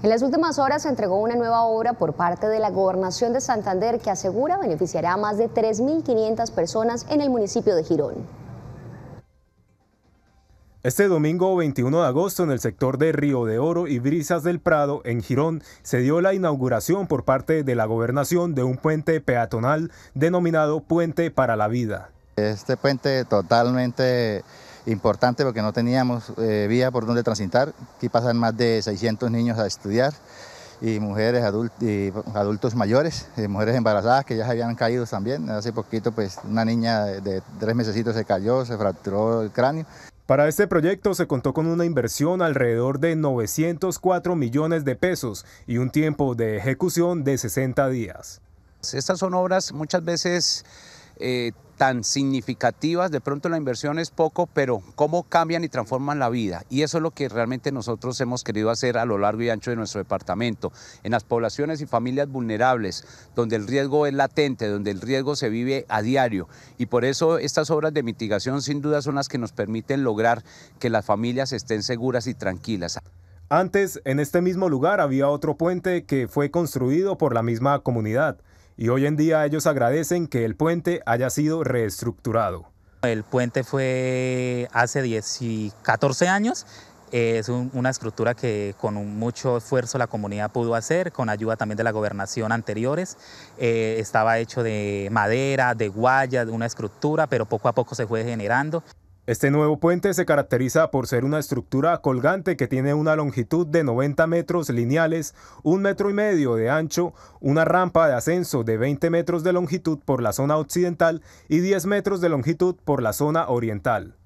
En las últimas horas se entregó una nueva obra por parte de la Gobernación de Santander que asegura beneficiará a más de 3.500 personas en el municipio de Girón. Este domingo 21 de agosto en el sector de Río de Oro y Brisas del Prado, en Girón, se dio la inauguración por parte de la gobernación de un puente peatonal denominado Puente para la Vida. Este puente totalmente importante porque no teníamos eh, vía por donde transitar. Aquí pasan más de 600 niños a estudiar y mujeres, adultos mayores, eh, mujeres embarazadas que ya se habían caído también. Hace poquito pues una niña de tres meses se cayó, se fracturó el cráneo. Para este proyecto se contó con una inversión alrededor de 904 millones de pesos y un tiempo de ejecución de 60 días. Estas son obras muchas veces eh, tan significativas, de pronto la inversión es poco, pero cómo cambian y transforman la vida. Y eso es lo que realmente nosotros hemos querido hacer a lo largo y ancho de nuestro departamento, en las poblaciones y familias vulnerables, donde el riesgo es latente, donde el riesgo se vive a diario. Y por eso estas obras de mitigación sin duda son las que nos permiten lograr que las familias estén seguras y tranquilas. Antes, en este mismo lugar había otro puente que fue construido por la misma comunidad y hoy en día ellos agradecen que el puente haya sido reestructurado. El puente fue hace 14 años. Es una estructura que con mucho esfuerzo la comunidad pudo hacer, con ayuda también de la gobernación anteriores. Eh, estaba hecho de madera, de guaya, de una estructura, pero poco a poco se fue generando. Este nuevo puente se caracteriza por ser una estructura colgante que tiene una longitud de 90 metros lineales, un metro y medio de ancho, una rampa de ascenso de 20 metros de longitud por la zona occidental y 10 metros de longitud por la zona oriental.